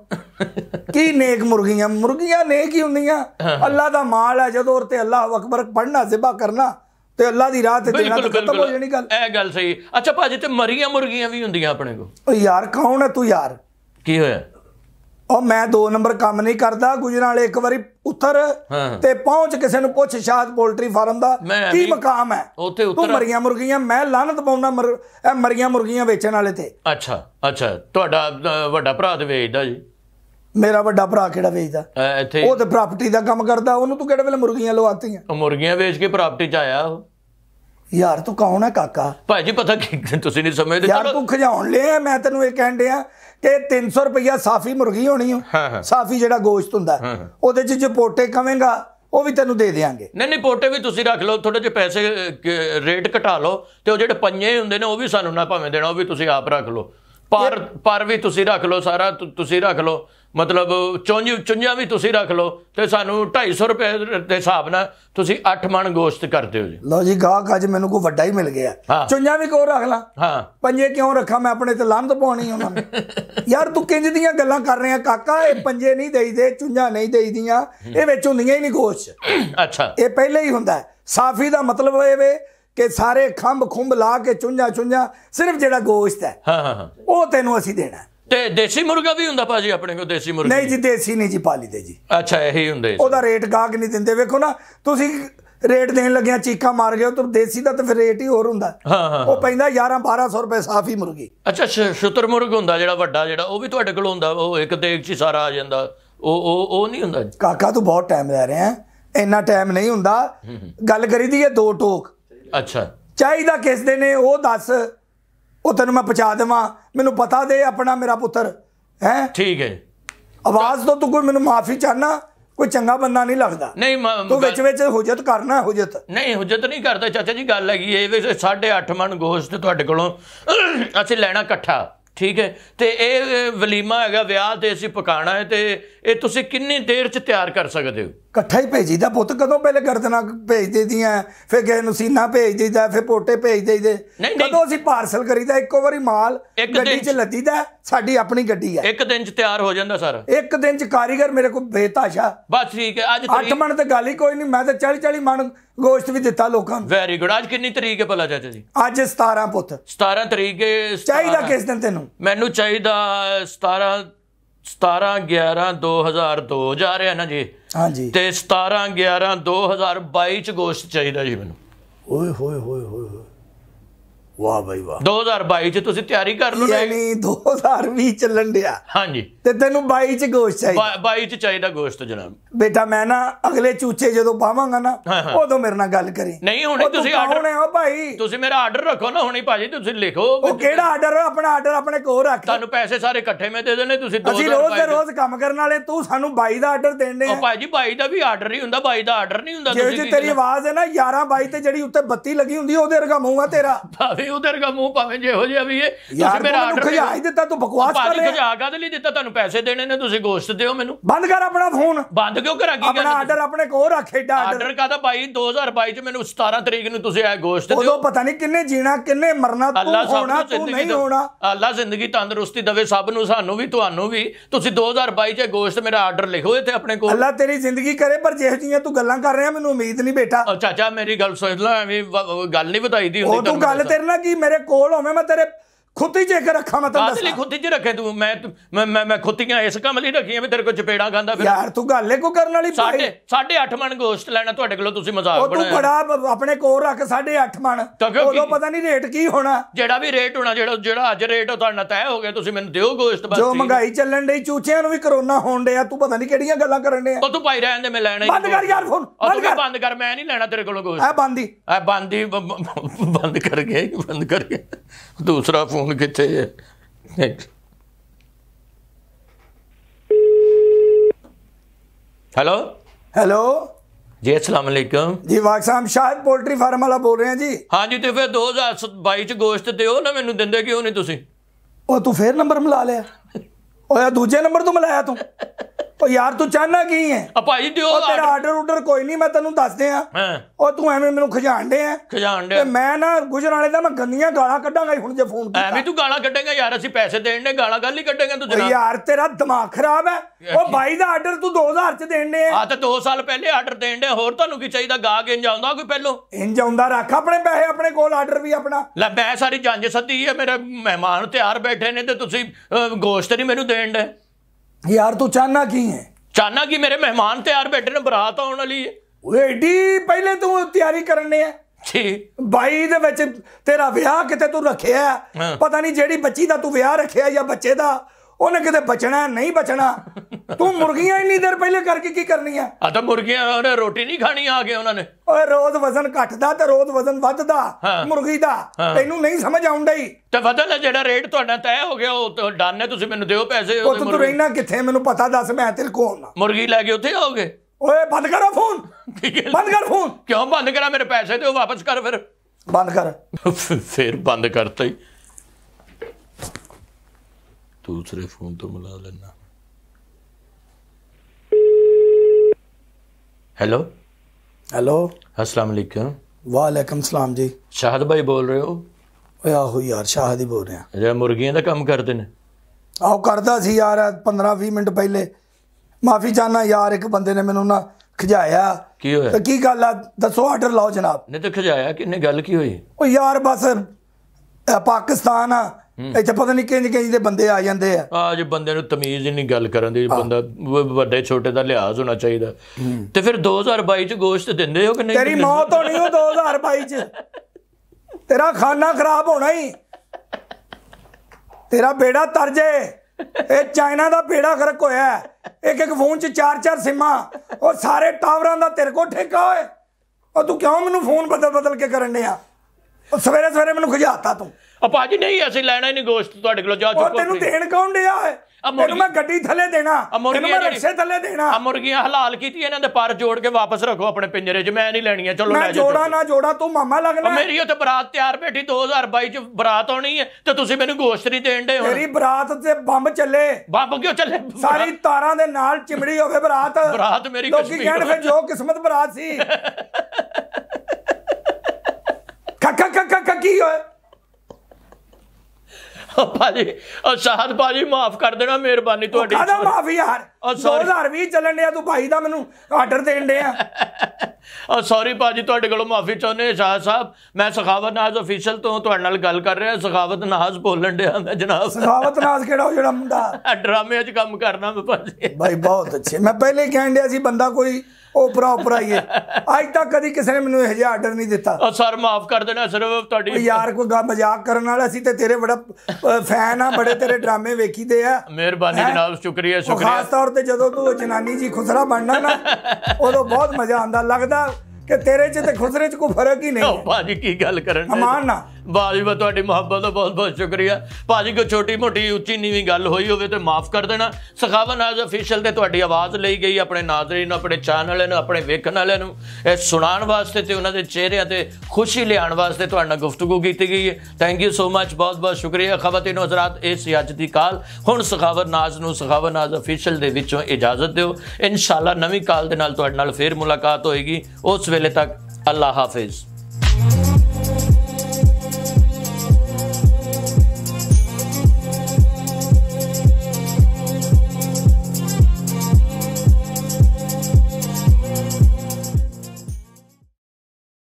ਕੀ ਨੇਕ ਮੁਰਗੀਆਂ ਮੁਰਗੀਆਂ ਨੇਕ ਹੀ ਹੁੰਦੀਆਂ ਅੱਲਾ ਦਾ ਮਾਲ ਹੈ ਜਦੋਂ ਤੇ ਅੱਲਾ ਅਕਬਰ ਪੜਨਾ ਜ਼ਿਬਾ ਕਰਨਾ ਤੇ ਅੱਲਾ ਦੀ ਰਾਹ ਤੇ ਜਿਹੜਾ ਖਤਮ ਹੋ ਜਾਣੀ ਗੱਲ ਇਹ ਗੱਲ ਸਹੀ ਅੱਛਾ ਭਾਜੀ ਤੇ ਮਰੀਆਂ ਮੁਰਗੀਆਂ ਵੀ ਹੁੰਦੀਆਂ ਆਪਣੇ ਕੋਲ ਯਾਰ ਕੌਣ ਹੈ ਤੂੰ ਯਾਰ ਕੀ ਹੋਇਆ ਉਹ ਮੈਂ ਦੋ ਨੰਬਰ ਕੰਮ ਨਹੀਂ ਕਰਦਾ ਗੁਜਰਾਂ ਇੱਕ ਵਾਰੀ ਉੱਤਰ ਤੇ ਪਹੁੰਚ ਕਿਸੇ ਨੂੰ ਪੁੱਛ ਸ਼ਾਦ ਪੋਲਟਰੀ ਫਾਰਮ ਦਾ ਕੀ ਮਕਾਮ ਹੈ ਉੱਥੇ ਉੱਤਰ ਤੂੰ ਮਰੀਆਂ ਮੁਰਗੀਆਂ ਮੈਂ ਲਾਨਤ ਪਾਉਣਾ ਮਰ ਇਹ ਮਰੀਆਂ ਮੁਰਗੀਆਂ ਵੇਚਣ ਵਾਲੇ ਤੇ ਅੱਛਾ ਅੱਛਾ ਤੁਹਾਡਾ ਵੱਡਾ ਭਰਾ ਤੇ ਵੇਚਦਾ ਜੀ ਮੇਰਾ ਵੱਡਾ ਭਰਾ ਕਿਹੜਾ ਵੇਚਦਾ ਉਹ ਤੇ ਪ੍ਰਾਪਰਟੀ ਦਾ ਕੰਮ ਕਰਦਾ ਉਹਨੂੰ ਤੂੰ ਕਿਹੜੇ ਵੇਲੇ ਮੁਰਗੀਆਂ ਲਵਾਤੀਆਂ ਮੁਰਗੀਆਂ ਵੇਚ ਕੇ ਪ੍ਰਾਪਰਟੀ ਚ ਆਇਆ ਉਹ ਯਾਰ ਤੂੰ ਕੌਣ ਹੈ ਕਾਕਾ ਭਾਈ ਜੀ ਪਤਾ ਕੀ ਤੁਸੀਂ ਨਹੀਂ ਸਮਝਦੇ ਯਾਰ ਤੂੰ ਖਜਾਉਣ ਲਿਆ ਮੈਂ ਤੈਨੂੰ ਇਹ ਕਹਿਣ ਡਿਆ ਕਿ 300 ਰੁਪਇਆ ਸਾਫੀ ਮੁਰਗੀ ਹੋਣੀ ਹੋ ਸਾਫੀ ਜਿਹੜਾ ਗੋਸ਼ਤ ਹੁੰਦਾ ਉਹਦੇ 'ਚ ਜੇ ਪੋਟੇ ਕਵੇਂਗਾ ਉਹ ਵੀ ਤੈਨੂੰ ਦੇ ਦੇਾਂਗੇ ਨਹੀਂ ਨਹੀਂ ਪੋਟੇ ਵੀ ਤੁਸੀਂ ਰੱਖ ਲਓ ਥੋੜੇ ਜਿਹੇ ਪੈਸੇ ਰੇਟ ਘਟਾ ਲਓ ਤੇ ਉਹ ਜਿਹੜੇ ਪੰਜੇ ਹੁੰਦੇ ਨੇ ਉਹ ਵੀ ਸਾਨੂੰ ਨਾ ਭਾਵੇਂ ਦੇਣਾ ਉਹ ਵੀ ਤੁਸੀਂ ਆਪ ਰੱਖ ਲਓ ਪਰ ਪਰ ਵੀ ਤੁਸੀਂ ਰੱਖ ਲਓ ਸਾਰਾ ਤੁਸੀਂ ਰੱਖ ਲਓ ਮਤਲਬ ਚੁੰਝ ਚੁੰਝਾਂ ਵੀ ਤੁਸੀਂ ਰੱਖ ਲਓ ਤੇ ਸਾਨੂੰ 250 ਰੁਪਏ ਦੇ ਹਿਸਾਬ ਨਾਲ ਤੁਸੀਂ 8 ਮਣ ਗੋਸ਼ਤ ਕਰਦੇ ਹੋ ਜੀ ਲਓ ਜੀ ਗਾਹਕ ਅੱਜ ਮੈਨੂੰ ਕੋ ਵੱਡਾ ਹੀ ਮਿਲ ਗਿਆ ਚੁੰਝਾਂ ਵੀ ਕੋ ਰੱਖ ਲਾ ਹਾਂ ਪੰਜੇ ਕਿਉਂ ਰੱਖਾਂ ਮੈਂ ਆਪਣੇ ਤੇ ਲੰਦ ਪਾਉਣੀ ਉਹਨਾਂ ਨੂੰ <laughs> ਯਾਰ ਤੂੰ ਕਿੰਜ ਦੀਆਂ ਗੱਲਾਂ ਕਰ ਰਿਹਾ ਕਾਕਾ ਇਹ ਪੰਜੇ ਨਹੀਂ ਦੇਈਦੇ ਚੁੰਝਾਂ ਨਹੀਂ ਦੇਈਦੀਆਂ ਇਹ ਵਿੱਚ ਹੁੰਦੀਆਂ ਹੀ ਨਹੀਂ ਗੋਸ਼ਤ ਅੱਛਾ ਇਹ ਪਹਿਲੇ ਹੀ ਹੁੰਦਾ ਸਾਫੀ ਦਾ ਮਤਲਬ ਇਹ ਵੇ ਕਿ ਸਾਰੇ ਖੰਭ ਖੁੰਭ ਲਾ ਕੇ ਚੁੰਝਾ ਚੁੰਝਾ ਸਿਰਫ ਜਿਹੜਾ ਗੋਸ਼ਤ ਹੈ ਹਾਂ ਹਾਂ ਉਹ ਤੈਨੂੰ ਅਸੀਂ ਦੇਣਾ ਤੇ ਦੇਸੀ ਮੁਰਗਾ ਵੀ ਹੁੰਦਾ ਭਾਜੀ ਆਪਣੇ ਕੋਲ ਦੇਸੀ ਮੁਰਗਾ ਨਹੀਂ ਜੀ ਦੇਸੀ ਨਹੀਂ ਜੀ ਪਾਲੀ ਦੇ ਜੀ ਅੱਛਾ ਇਹੀ ਹੁੰਦੇ ਉਹਦਾ ਰੇਟ ਗਾਗ ਨਹੀਂ ਦਿੰਦੇ ਵੇਖੋ ਨਾ ਤੁਸੀਂ ਰੇਟ ਦੇਣ ਲੱਗਿਆ ਚੀਕਾ ਮਾਰ ਗਿਆ ਤੇ ਦੇਸੀ ਦਾ ਤਾਂ ਫਿਰ ਰੇਟ ਹੀ ਹੋਰ ਹੁੰਦਾ ਹਾਂ ਉਹ ਪੈਂਦਾ 11 1200 ਰੁਪਏ ਸਾਫੀ ਮੁਰਗੀ ਅੱਛਾ ਸ਼ੁਤਰ ਮੁਰਗ ਹੁੰਦਾ ਜਿਹੜਾ ਵੱਡਾ ਜਿਹੜਾ ਉਹ ਵੀ ਤੁਹਾਡੇ ਕੋਲ ਹੁੰਦਾ ਉਹ ਇੱਕ ਦੇਗ 'ਚ ਸਾਰਾ ਆ ਜਾਂਦਾ ਉਹ ਉਹ ਉਹ ਨਹੀਂ ਹੁੰਦਾ ਕਾਕਾ ਤੂੰ ਬਹੁਤ ਟਾਈਮ ਲੈ ਰਿਹਾ ਇੰਨਾ ਟਾਈਮ ਨਹੀਂ ਹੁੰਦਾ ਗੱਲ ਕਰੀ ਦੀਏ ਦੋ ਟੋਕ ਅੱਛਾ ਚਾਹੀਦਾ ਕਿਸ ਦੇ ਨੇ ਉਹ ਦੱਸ ਉਹ ਤੈਨੂੰ ਮੈਂ ਪਹੁੰਚਾ ਦੇਵਾਂ ਮੈਨੂੰ ਪਤਾ ਦੇ ਆਪਣਾ ਮੇਰਾ ਪੁੱਤਰ ਹੈ ਠੀਕ ਹੈ ਆਵਾਜ਼ ਤੋਂ ਤੂੰ ਕੋਈ ਮੈਨੂੰ ਮਾਫੀ ਚਾਹਨਾ ਕੋਈ ਚੰਗਾ ਬੰਦਾ ਨਹੀਂ ਲੱਗਦਾ ਨਹੀਂ ਤੂੰ ਵਿੱਚ ਵਿੱਚ ਹੁਜਤ ਕਰਨਾ ਹੁਜਤ ਨਹੀਂ ਹੁਜਤ ਨਹੀਂ ਕਰਦਾ ਚਾਚਾ ਜੀ ਗੱਲ ਹੈਗੀ ਇਹ 8.5 ਮਣ ਗੋਸ਼ਤ ਤੁਹਾਡੇ ਕੋਲੋਂ ਅਸੀਂ ਲੈਣਾ ਇਕੱਠਾ ਠੀਕ ਹੈ ਤੇ ਇਹ ਵਲੀਮਾ ਹੈਗਾ ਵਿਆਹ ਤੇ ਅਸੀਂ ਪਕਾਣਾ ਹੈ ਤੇ ਇਹ ਤੁਸੀਂ ਕਿੰਨੀ ਦੇਰ ਚ ਤਿਆਰ ਕਰ ਸਕਦੇ ਹੋ ਇਕੱਠਾ ਹੀ ਭੇਜੀਦਾ ਪੁੱਤ ਕਦੋਂ ਪਹਿਲੇ ਗਰਦਨਾ ਭੇਜ ਦੇਦੀਆਂ ਫਿਰ ਗਏ ਨਸੀਨਾ ਭੇਜ ਦੇਈਦਾ ਫਿਰ ਪੋਟੇ ਭੇਜ ਦੇਈਦੇ ਕਦੋਂ ਅਸੀਂ ਪਾਰਸਲ ਕਰੀਦਾ ਇੱਕੋ ਵਾਰੀ ਮਾਲ ਗੱਡੀ 'ਚ ਲੱਦੀਦਾ ਸਾਡੀ ਆਪਣੀ ਗੱਡੀ ਹੈ ਇੱਕ ਦਿਨ ਚ ਤਿਆਰ ਹੋ ਜਾਂਦਾ ਸਰ ਇੱਕ ਦਿਨ ਚ ਕਾਰੀਗਰ ਮੇਰੇ ਕੋਲ ਬੇਤਾਸ਼ਾ ਬਸ ਠੀਕ ਹੈ ਅੱਜ 8 ਮਣ ਤੇ ਗੱਲ ਹੀ ਕੋਈ ਨਹੀਂ ਮੈਂ ਤਾਂ 40 40 ਮਨ ਗੋਸ਼ਤ ਵੀ ਦਿੱਤਾ ਲੋਕਾਂ ਨੂੰ ਵੈਰੀ ਗੁੱਡ ਅੱਜ ਕਿੰਨੀ ਤਰੀਕ ਹੈ ਭਲਾ ਚਾਚਾ ਜੀ ਅੱਜ 17 ਪੁੱਤ 17 ਤਰੀਕ ਹੈ ਚਾਹੀਦਾ ਕਿਸ ਦਿਨ ਤੈਨੂੰ ਮੈਨੂੰ ਚਾਹੀਦਾ 17 17 11 2002 ਜਾ ਰਿਹਾ ਨਾ ਜੀ ਹਾਂਜੀ ਤੇ 17 11 2022 ਚ ਗੋਸ਼ਤ ਚਾਹੀਦਾ ਜੀ ਮੈਨੂੰ ਓਏ ਹੋਏ ਹੋਏ ਹੋਏ ਵਾਹ ਬਾਈ ਵਾਹ 2022 ਚ ਤੁਸੀਂ ਤਿਆਰੀ ਕਰ ਲਓ ਯਾਨੀ 2020 ਚੱਲਣ ਡਿਆ ਹਾਂਜੀ ਤੇ ਤੈਨੂੰ 22 ਚ ਗੋਸ਼ਤ ਚਾਹੀਦਾ 22 ਚ ਚਾਹੀਦਾ ਗੋਸ਼ਤ ਜਨਾਬ ਬੇਟਾ ਮੈਂ ਨਾ ਅਗਲੇ ਚੂਚੇ ਜਦੋਂ ਪਾਵਾਂਗਾ ਨਾ ਉਦੋਂ ਮੇਰੇ ਨਾਲ ਗੱਲ ਕਰੀ ਨਹੀਂ ਹੁਣ ਤੁਸੀਂ ਆਰਡਰ ਹੋ ਭਾਈ ਤੁਸੀਂ ਮੇਰਾ ਆਰਡਰ ਰੱਖੋ ਨਾ ਹੁਣੇ ਭਾਜੀ ਤੁਸੀਂ ਲਿਖੋ ਉਹ ਕਿਹੜਾ ਆਰਡਰ ਆਪਣਾ ਆਰਡਰ ਆਪਣੇ ਕੋਲ ਰੱਖ ਤੁਹਾਨੂੰ ਪੈਸੇ ਸਾਰੇ ਇਕੱਠੇ ਮੈਂ ਦੇ ਦੇਣੇ ਤੁਸੀਂ ਦੋ ਅਸੀਂ ਰੋਜ਼ ਦੇ ਰੋਜ਼ ਕੰਮ ਕਰਨ ਵਾਲੇ ਤੂੰ ਸਾਨੂੰ 22 ਦਾ ਆਰਡਰ ਦੇਣੇ ਉਹ ਭਾਜੀ 22 ਦਾ ਵੀ ਆਰਡਰ ਹੀ ਹੁੰਦਾ 22 ਦਾ ਆਰਡਰ ਨਹੀਂ ਹੁੰਦਾ ਤੁਸੀਂ ਜੇ ਤੇਰੀ ਆਵਾਜ਼ ਹੈ ਨਾ 11 22 ਤੇ ਜਿਹੜੀ ਉੱਤੇ ਬੱਤੀ ਲੱਗੀ ਹੁੰਦੀ ਉਹਦੇ ਵਰਗਾ ਤੇਰਾ ਭਾਵੇਂ ਉਧਰ ਦਾ ਮੂੰਹ ਭਾਵੇਂ ਜਿਹੋ ਜਿਹਾ ਵੀ ਹੈ ਤੁਸੀਂ ਮੇਰਾ ਆਰਡਰ ਹੀ ਦਿੱਤਾ ਤੂੰ ਬਕਵਾਸ ਕਰ ਰਿਹਾ ਖਿਆਜ ਕਾਹਦੇ ਲਈ ਦਿੱਤਾ ਤੁਹਾਨੂੰ ਪੈਸੇ ਦੇਣੇ ਨੇ ਤੁਸੀਂ ਗੋਸ਼ਤ ਦਿਓ ਮੈਨੂੰ ਬੰਦ ਕਰ ਆਪਣਾ ਫੋਨ ਬੰਦ ਕਿਉਂ ਕਰਾ ਕੀ ਆਪਣਾ ਆਰਡਰ ਆਪਣੇ ਕੋਲ ਰੱਖ ਏਡਾ ਆਰਡਰ ਤਾਂ ਭਾਈ 2022 ਚ ਮੈਨੂੰ 17 ਤਰੀਕ ਨੂੰ ਤੁਸੀਂ ਆਏ ਗੋਸ਼ਤ ਦਿਓ ਉਦੋਂ ਪਤਾ ਨਹੀਂ ਕਿੰਨੇ ਜੀਣਾ ਕਿੰਨੇ ਮਰਨਾ ਤੂੰ ਹੋਣਾ ਤੂੰ ਨਹੀਂ ਹੋਣਾ ਅੱਲਾ ਜ਼ਿੰਦਗੀ ਤੰਦਰੁਸਤੀ ਦੇਵੇ ਸਭ ਨੂੰ ਸਾਨੂੰ ਵੀ ਤੁਹਾਨੂੰ ਵੀ ਤੁਸੀਂ 2022 ਚ ਗੋਸ਼ਤ ਮੇਰਾ ਆਰਡਰ ਲਿਖੋ ਇੱਥੇ ਆਪਣੇ ਕੋਲ ਅੱਲਾ ਤੇਰੀ ਜ਼ਿੰਦਗੀ ਕਰੇ ਪਰ ਜਿਹੋ ਜਿਹੀਆਂ ਤੂੰ ਗੱਲਾਂ ਕਰ ਰਿਹਾ ਮੈਨੂੰ ਉਮੀਦ ਨਹੀਂ ਬੇਟਾ ਚਾਚਾ ਮੇਰੀ ਗੱਲ ਸੁਣ ਲੈ ਐਵੇਂ ਗੱਲ ਨਹੀਂ ਬਤਾਈ ਦੀ ਹੁੰਦੀ ਤੂੰ ਗੱਲ ਤੇਰੇ ਨਾਲ ਲੱਗੀ ਮੇਰੇ ਕੋਲ ਹੋਵੇਂ ਮੈਂ ਤੇਰੇ ਖੁੱਤੀ ਜੇ ਕਰ ਰੱਖਾਂ ਮੈਂ ਤਾਂ ਦੱਸ ਲਈ ਖੁੱਤੀ ਜੇ ਰੱਖੇ ਤੂੰ ਮੈਂ ਮੈਂ ਮੈਂ ਖੁੱਤੀਆਂ ਇਸ ਕੰਮ ਲਈ ਰੱਖੀਆਂ ਵੀ ਤੇਰੇ ਕੋਲ ਚਪੇੜਾ ਗਾਂਦਾ ਫਿਰ ਯਾਰ ਤੂੰ ਗੱਲ ਏ ਕੋ ਕਰਨ ਵਾਲੀ ਸਾਡੇ 8 ਮਣ ਗੋਸ਼ਟ ਲੈਣਾ ਤੁਹਾਡੇ ਕੋਲੋਂ ਤੁਸੀਂ ਮਜ਼ਾਕ ਬਣਾਇਆ ਤੂੰ ਬੜਾ ਆਪਣੇ ਕੋਲ ਰੱਖ 8 ਮਣ ਉਦੋਂ ਪਤਾ ਨਹੀਂ ਰੇਟ ਕੀ ਹੋਣਾ ਜਿਹੜਾ ਵੀ ਰੇਟ ਹੋਣਾ ਜਿਹੜਾ ਜਿਹੜਾ ਅੱਜ ਰੇਟ ਤੁਹਾਡੇ ਨਾਲ ਤੈਅ ਹੋ ਗਿਆ ਤੁਸੀਂ ਮੈਨੂੰ ਦਿਓ ਗੋਸ਼ਟ ਬਸ ਜੋ ਮਹਿੰਗਾਈ ਚੱਲਣ ਦੀ ਚੂਚਿਆਂ ਨੂੰ ਵੀ ਕਰੋਨਾ ਹੋਣ ਡਿਆ ਤੂੰ ਪਤਾ ਨਹੀਂ ਕਿਹੜੀਆਂ ਗੱਲਾਂ ਕਰਨ ਡਿਆ ਉਹ ਤੂੰ ਭਾਈ ਰਹਿਣ ਦੇ ਮੈਂ ਲੈਣਾ ਬੰਦ ਕਰ ਯਾਰ ਫੋਨ ਬੰਦ ਕਰ ਬੰਦ ਕਰ ਮੈਂ ਨਹੀਂ ਲੈਣਾ ਤੇਰੇ ਕੋਲੋਂ ਗੋਸ਼ਟ ਐ ਬੰਦੀ ਐ ਬੰਦੀ ਬੰਦ ਕਰ ਗਏ ਬੰਦ ਕਰ ਗਏ ਦੂਸਰਾ ਫੋਨ ਫੋਨ ਕਿੱਥੇ ਹੈ ਹੈਲੋ ਹੈਲੋ ਜੀ ਅਸਲਾਮ ਅਲੈਕਮ ਜੀ ਵਾਕ ਸਾਹਿਬ ਸ਼ਾਹਿਦ ਪੋਲਟਰੀ ਫਾਰਮ ਵਾਲਾ ਬੋਲ ਰਹੇ ਆ ਜੀ ਹਾਂਜੀ ਤੇ ਫਿਰ 2022 ਚ ਗੋਸ਼ਤ ਦਿਓ ਨਾ ਮੈਨੂੰ ਦਿੰਦੇ ਕਿਉਂ ਨਹੀਂ ਤੁਸੀਂ ਉਹ ਤੂੰ ਫੇਰ ਨੰਬਰ ਮਿਲਾ ਲਿਆ ਓਏ ਦੂਜੇ ਨੰਬਰ ਤੋਂ ਮਿਲਾਇਆ ਤੂੰ ਉਹ ਯਾਰ ਤੂੰ ਚਾਹਨਾ ਕੀ ਹੈ ਆ ਭਾਈ ਦਿਓ ਤੇਰਾ ਆਰਡਰ ਆਰਡਰ ਕੋਈ ਨਹੀਂ ਮੈਂ ਤੈਨੂੰ ਦੱਸ ਦਿਆਂ ਉਹ ਤੂੰ ਐਵੇਂ ਮੈਨੂੰ ਖਜਾਣ ਦੇ ਆ ਖਜਾਣ ਦੇ ਤੇ ਮੈਂ ਨਾ ਗੁਜਰ ਵਾਲੇ ਦਾ ਮੈਂ ਗੰਦੀਆਂ ਗਾਲਾਂ ਕੱਢਾਂਗਾ ਹੁਣ ਜੇ ਫੋਨ ਕੀਤਾ ਐਵੇਂ ਤੂੰ ਗਾਲਾਂ ਕੱਢੇਗਾ ਯਾਰ ਅਸੀਂ ਪੈਸੇ ਦੇਣ ਨੇ ਗਾਲਾਂ ਗੱਲ ਹੀ ਕੱਢੇਗਾ ਤੂੰ ਜਨਾਬ ਯਾਰ ਤੇਰਾ ਦਿਮਾਗ ਖਰਾਬ ਹੈ ਉਹ ਬਾਈ ਦਾ ਆਰਡਰ ਤੂੰ 2000 ਚ ਦੇਣ ਦੇ ਆ ਤਾਂ 2 ਸਾਲ ਪਹਿਲੇ ਆਰਡਰ ਦੇਣ ਦੇ ਹੋਰ ਤੁਹਾਨੂੰ ਕੀ ਚਾਹੀਦਾ ਗਾ ਕੇ ਜਾਉਂਦਾ ਕੋਈ ਪਹਿਲੋਂ ਇੰਜ ਆਉਂਦਾ ਰੱਖ ਆਪਣੇ ਪੈਸੇ ਆਪਣੇ ਕੋਲ ਆਰਡਰ ਵੀ ਆਪਣਾ ਲੈ ਮੈਂ ਸਾਰੀ ਜੰਜ ਸੱਦੀ ਹੈ ਮੇਰੇ ਮਹਿਮਾਨ ਤਿਆਰ ਬੈਠੇ ਨੇ ਤੇ ਤੁਸੀਂ ਗੋਸ਼ਤ ਨਹੀਂ ਮੈਨੂੰ ਦੇਣ ਦੇ ਯਾਰ ਤੂੰ ਚਾਹਨਾ ਕੀ ਹੈ ਚਾਹਨਾ ਕੀ ਮੇਰੇ ਮਹਿਮਾਨ ਤਿਆਰ ਬੈਠੇ ਨੇ ਬਰਾਤ ਆਉਣ ਵਾਲੀ ਹੈ ਓਏ ਏਡੀ ਪਹਿਲੇ ਤੂੰ ਤਿਆਰੀ ਕਰਨੇ ਆ ਜੀ ਬਾਈ ਦੇ ਵਿੱਚ ਤੇਰਾ ਵਿਆਹ ਕਿਤੇ ਤੂੰ ਰੱਖਿਆ ਪਤਾ ਨਹੀਂ ਜਿਹੜੀ ਬੱਚੀ ਦਾ ਤੂੰ ਵਿਆਹ ਰੱਖਿਆ ਜਾਂ ਬੱਚੇ ਦਾ ਉਹਨੇ ਕਿਤੇ ਬਚਣਾ ਨਹੀਂ ਬਚਣਾ ਤੂੰ ਮੁਰਗੀਆਂ ਇੰਨੀ ਦੇਰ ਪਹਿਲੇ ਕਰਕੇ ਕੀ ਕਰਨੀ ਆ ਆ ਤਾਂ ਮੁਰਗੀਆਂ ਉਹਨੇ ਰੋਟੀ ਨਹੀਂ ਖਾਣੀ ਆ ਕੇ ਉਹਨਾਂ ਨੇ ਓਏ ਰੋਜ਼ ਵਜ਼ਨ ਘਟਦਾ ਤੇ ਰੋਜ਼ ਵਜ਼ਨ ਵੱਧਦਾ ਮੁਰਗੀ ਦਾ ਤੈਨੂੰ ਨਹੀਂ ਸਮਝ ਆਉਂਦਾ ਹੀ ਤੇ ਵਧਣ ਜਿਹੜਾ ਰੇਟ ਤੁਹਾਡਾ ਤੈਅ ਹੋ ਗਿਆ ਉਹ ਡਨ ਹੈ ਤੁਸੀਂ ਮੈਨੂੰ ਦਿਓ ਪੈਸੇ ਉਹ ਤੂੰ ਰਹਿਣਾ ਕਿੱਥੇ ਮੈਨੂੰ ਪਤਾ ਦੱਸ ਮੈਂ ਤੇਰੇ ਕੋਲ ਨਾ ਮੁਰਗੀ ਲੈ ਕੇ ਉੱਥੇ ਆਓਗੇ ਓਏ ਬੰਦ ਕਰੋ ਫੋਨ ਬੰਦ ਕਰ ਫੋਨ ਕਿਉਂ ਬੰਦ ਕਰਾ ਮੇਰੇ ਪੈਸੇ ਤੇ ਉਹ ਵਾਪਸ ਕਰ ਫਿਰ ਬੰਦ ਕਰ ਫਿਰ ਬੰਦ ਕਰਤਾ ਹੀ दूसरे फोन तो मिला लेना हेलो हेलो अस्सलाम वालेकुम वालेकुम सलाम जी शाहद भाई बोल रहे हो दसो तो ऑर्डर लाओ जनाब ने तो खजाया यार बस पाकिस्तान ਇੱਥੇ ਪਤਾ ਨਹੀਂ ਕਿੰਜ ਕਿੰਜ ਦੇ ਬੰਦੇ ਆ ਜਾਂਦੇ ਆ ਆ ਜੇ ਬੰਦੇ ਨੂੰ ਤਮੀਜ਼ ਨਹੀਂ ਗੱਲ ਕਰਨ ਦੀ ਬੰਦਾ ਵੱਡੇ ਛੋਟੇ ਦਾ ਲਿਹਾਜ਼ ਹੋਣਾ ਚਾਹੀਦਾ ਤੇ ਫਿਰ 2022 ਚ ਗੋਸ਼ਤ ਦਿੰਦੇ ਹੋ ਕਿ ਨਹੀਂ ਤੇਰੀ ਮੌਤ ਹੋਣੀ ਉਹ 2022 ਚ ਤੇਰਾ ਖਾਣਾ ਖਰਾਬ ਹੋਣਾ ਹੀ ਤੇਰਾ ਬੇੜਾ ਤਰ ਜੇ ਇਹ ਚਾਈਨਾ ਦਾ ਬੇੜਾ ਖਰਕ ਹੋਇਆ ਇੱਕ ਇੱਕ ਫੋਨ 'ਚ ਚਾਰ ਚਾਰ ਸਿਮਾਂ ਉਹ ਸਾਰੇ ਟਾਵਰਾਂ ਦਾ ਤੇਰੇ ਕੋ ਠੇਕਾ ਓਏ ਉਹ ਤੂੰ ਕਿਉਂ ਮੈਨੂੰ ਫੋਨ ਬਦਲ ਬਦਲ ਕੇ ਕਰਨ ਆ ਉਹ ਸਵੇਰੇ ਸਵੇਰੇ ਮੈਨੂੰ ਖਿਜਾਤਾ ਤੂੰ ਆ ਭਾਜੀ ਨਹੀਂ ਅਸੀਂ ਲੈਣਾ ਹੀ ਨਹੀਂ ਗੋਸ਼ਤ ਤੁਹਾਡੇ ਕੋਲ ਜਾ ਚੁੱਕੋ ਤੈਨੂੰ ਦੇਣ ਕੌਣ ਡਿਆ ਹੈ ਤੈਨੂੰ ਮੈਂ ਗੱਡੀ ਥੱਲੇ ਦੇਣਾ ਤੈਨੂੰ ਮੈਂ ਰਿਕਸ਼ੇ ਥੱਲੇ ਦੇਣਾ ਆ ਮੁਰਗੀਆਂ ਹਲਾਲ ਕੀਤੀ ਇਹਨਾਂ ਦੇ ਪਰ ਜੋੜ ਕੇ ਵਾਪਸ ਰੱਖੋ ਆਪਣੇ ਪਿੰਜਰੇ 'ਚ ਮੈਂ ਨਹੀਂ ਲੈਣੀਆਂ ਚਲੋ ਲੈ ਜਾਓ ਜੋੜਾ ਨਾ ਜੋੜਾ ਤੂੰ ਮਾਮਾ ਲੱਗਣਾ ਮੇਰੀ ਉਹ ਤੇ ਬਰਾਤ ਤਿਆਰ ਬੈਠੀ 2022 'ਚ ਬਰਾਤ ਆਉਣੀ ਹੈ ਤੇ ਤੁਸੀਂ ਮੈਨੂੰ ਗੋਸ਼ਤ ਨਹੀਂ ਦੇਣ ਦੇ ਹੋ ਮੇਰੀ ਬਰਾਤ ਤੇ ਬੰਬ ਚੱਲੇ ਬੰਬ ਕਿਉਂ ਚੱਲੇ ਸਾਰੀ ਤਾਰਾਂ ਦੇ ਨਾਲ ਚਿਮੜੀ ਹੋਵੇ ਬਰਾਤ ਬਰਾਤ ਮੇਰੀ ਲੋਕੀ ਕਹਿਣ ਫਿਰ ਜੋ ਕਿਸਮਤ ਬਰਾਤ ਸੀ ਖੱਕ ਖੱਕ ਖੱਕ ਕੀ ਹੋਇਆ ਭਾਜੀ ਉਹ ਸ਼ਾਹਦ ਭਾਜੀ ਮਾਫ ਕਰ ਦੇਣਾ ਮਿਹਰਬਾਨੀ ਤੁਹਾਡੀ ਕਾਹਦਾ ਮਾਫੀ ਯਾਰ 2020 ਚੱਲਣ ਆ ਤੂੰ ਭਾਈ ਦਾ ਮੈਨੂੰ ਆਰਡਰ ਦੇਣ ਦੇ ਆ <laughs> ਔਰ ਸੌਰੀ ਭਾਜੀ ਤੁਹਾਡੇ ਕੋਲੋਂ ਮਾਫੀ ਚਾਹੁੰਦੇ ਹਾਂ ਸ਼ਾਹ ਸਾਹਿਬ ਮੈਂ ਸਖਾਵਤ ਨਾਜ਼ ਅਫੀਸ਼ੀਅਲ ਤੋਂ ਤੁਹਾਡੇ ਨਾਲ ਗੱਲ ਕਰ ਰਿਹਾ ਸਖਾਵਤ ਨਾਜ਼ ਬੋਲਣ ਦੇ ਮੈਂ ਜਨਾਬ ਸਖਾਵਤ ਨਾਜ਼ ਕਿਹੜਾ ਜਿਹੜਾ ਮੁੰਡਾ ਡਰਾਮੇ 'ਚ ਕੰਮ ਕਰਨਾ ਮੈਂ ਭਾਜੀ ਭਾਈ ਬਹੁਤ ਅੱਛੇ ਮੈਂ ਪਹਿਲੇ ਕਹਿਣ ਦਿਆ ਸੀ ਬੰਦਾ ਕੋਈ ਉਪਰਾ ਉਪਰਾ ਹੀ ਅੱਜ ਤੱਕ ਕਦੀ ਕਿਸੇ ਨੇ ਮੈਨੂੰ ਇਹ ਜਿਹਾ ਆਰਡਰ ਨਹੀਂ ਦਿੱਤਾ ਉਹ ਸਰ ਮਾਫ ਕਰ ਦੇਣਾ ਸਿਰਫ ਤੁਹਾਡੀ ਯਾਰ ਕੋਈ ਗੱਲ ਮਜ਼ਾਕ ਕਰਨ ਵਾਲਾ ਸੀ ਤੇ ਤੇਰੇ ਬੜਾ ਫੈਨ ਆ ਬੜੇ ਤੇਰੇ ਡਰਾਮੇ ਵੇਖੀਦੇ ਆ ਮਿਹਰਬਾਨੀ ਜਨਾਬ ਸ਼ੁਕਰੀਆ ਸ਼ੁਕਰੀਆ ਖਾਸ ਤੌਰ ਤੇ ਜਦੋਂ ਤੂੰ ਜਨਾਨੀ ਜੀ ਖੁਸਰਾ ਬਣਨਾ ਨਾ ਉਦੋਂ ਬਹੁਤ ਮਜ਼ਾ ਆਂਦਾ ਲੱਗਦਾ ਲੱਗਦਾ ਕਿ ਤੇਰੇ 'ਚ ਤੇ ਖੁਸਰੇ 'ਚ ਕੋਈ ਫਰਕ ਹੀ ਨਹੀਂ ਭਾਜੀ ਕੀ ਗੱਲ ਕਰਨ ਮਾਨ ਨਾ ਬਾਜੀ ਮੈਂ ਤੁਹਾਡੀ ਮੁਹੱਬਤ ਦਾ ਬਹੁਤ ਬਹੁਤ ਸ਼ੁਕਰੀਆ ਭਾਜੀ ਕੋ ਛੋਟੀ ਮੋਟੀ ਉੱਚੀ ਨੀਵੀਂ ਗੱਲ ਹੋਈ ਹੋਵੇ ਤੇ ਮਾਫ ਕਰ ਦੇਣਾ ਸਖਾਵਾ ਨਾਜ਼ ਅਫੀਸ਼ੀਅਲ ਤੇ ਤੁਹਾਡੀ ਆਵਾਜ਼ ਲਈ ਗਈ ਆਪਣੇ ਨਾਜ਼ਰੀਨ ਨੂੰ ਆਪਣੇ ਚਾਹਣ ਵਾਲਿਆਂ ਨੂੰ ਆਪਣੇ ਵੇਖਣ ਵਾਲਿਆਂ ਨੂੰ ਇਹ ਸੁਣਾਉਣ ਵਾਸਤੇ ਤੇ ਉਹਨਾਂ ਦੇ ਚਿਹਰਿਆਂ ਤੇ ਖੁਸ਼ੀ ਲਿਆਉਣ ਵਾਸਤੇ ਤੁਹਾਡੇ ਨਾਲ ਗੁਫ਼ਤਗੂ ਕੀਤੀ ਗਈ ਹੈ ਥੈਂਕ ਯੂ ਸੋ ਮੱਚ ਬਹੁਤ ਬਹੁਤ ਸ਼ੁਕਰੀਆ ਖਵਾਤੀਨ ਹਜ਼ਰਤ ਇਹ ਸਿਆਜਤ ਦੀ ਕਾਲ ਹੁਣ ਸਖਾਵਤ ਨਾਜ਼ ਨੂੰ ਸਖਾਵਤ ਨਾਜ਼ ਅਫੀਸ਼ੀਅਲ ਦੇ ਵਿੱਚੋਂ ਇਜਾਜ਼ਤ ਦਿਓ ਇਨਸ਼ਾਅੱਲਾ ਨਵੀਂ ਕਾਲ ਦੇ ਨਾਲ ਤੁਹਾਡੇ ਨਾਲ ਫੇਰ ਮੁਲਾਕਾਤ ਹੋਏਗੀ ਉਸ ਵੇਲੇ ਤੱਕ ਅੱਲਾ ਹਾਫਿਜ਼